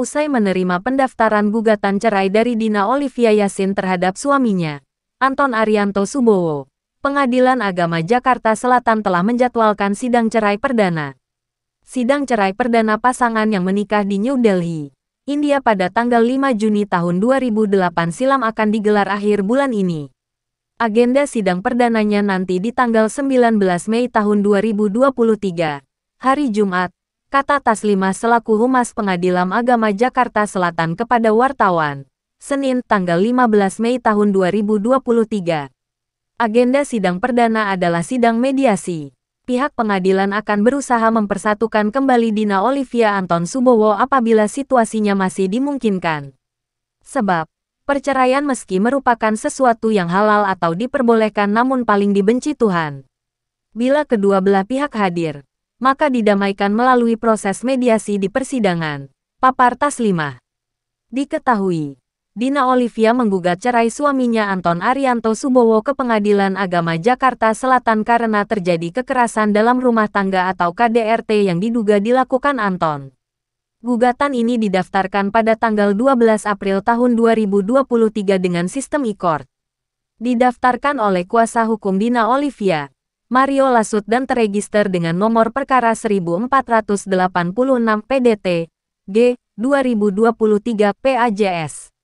usai menerima pendaftaran gugatan cerai dari Dina Olivia Yasin terhadap suaminya, Anton Arianto Subowo. Pengadilan Agama Jakarta Selatan telah menjadwalkan sidang cerai perdana. Sidang cerai perdana pasangan yang menikah di New Delhi, India pada tanggal 5 Juni tahun 2008 silam akan digelar akhir bulan ini. Agenda sidang perdananya nanti di tanggal 19 Mei tahun 2023, hari Jumat, kata Taslima selaku Humas Pengadilan Agama Jakarta Selatan kepada wartawan, Senin tanggal 15 Mei tahun 2023. Agenda sidang perdana adalah sidang mediasi. Pihak pengadilan akan berusaha mempersatukan kembali Dina Olivia Anton Subowo apabila situasinya masih dimungkinkan. Sebab, perceraian meski merupakan sesuatu yang halal atau diperbolehkan namun paling dibenci Tuhan. Bila kedua belah pihak hadir, maka didamaikan melalui proses mediasi di persidangan. tas 5. Diketahui, Dina Olivia menggugat cerai suaminya Anton Arianto Subowo ke Pengadilan Agama Jakarta Selatan karena terjadi kekerasan dalam rumah tangga atau KDRT yang diduga dilakukan Anton. Gugatan ini didaftarkan pada tanggal 12 April tahun 2023 dengan sistem e-court. Didaftarkan oleh kuasa hukum Dina Olivia, Mario Lasut dan terregister dengan nomor perkara 1486 PDT G 2023 PAJS.